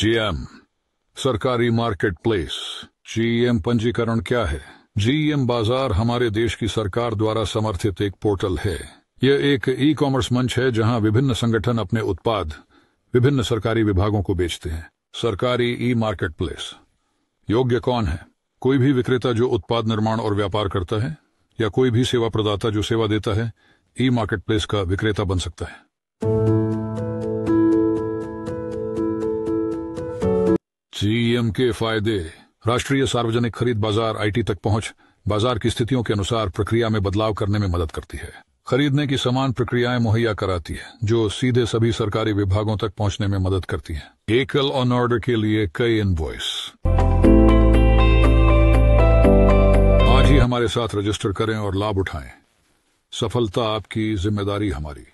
GM सरकारी market place GM पंजीकरण क्या है जीएम बाजार हमारे देश की सरकार द्वारा समर्थित एक पोर्टल है यह एक ई कॉमर्स मंच है जहां विभिन्न संगठन अपने उत्पाद विभिन्न सरकारी विभागों को बेचते हैं सरकारी ई मार्केट प्लेस योग्य कौन है कोई भी विक्रेता जो उत्पाद निर्माण और व्यापार करता है या कोई भी सेवा प्रदाता जो सेवा देता है ई मार्केट प्लेस का विक्रेता बन सकता है सीएम के फायदे राष्ट्रीय सार्वजनिक खरीद बाजार आईटी तक पहुंच बाजार की स्थितियों के अनुसार प्रक्रिया में बदलाव करने में मदद करती है खरीदने की समान प्रक्रियाएं मुहैया कराती है जो सीधे सभी सरकारी विभागों तक पहुंचने में मदद करती है एकल ऑन ऑर्डर के लिए कई इनवॉइस आज ही हमारे साथ रजिस्टर करें और लाभ उठाएं सफलता आपकी जिम्मेदारी हमारी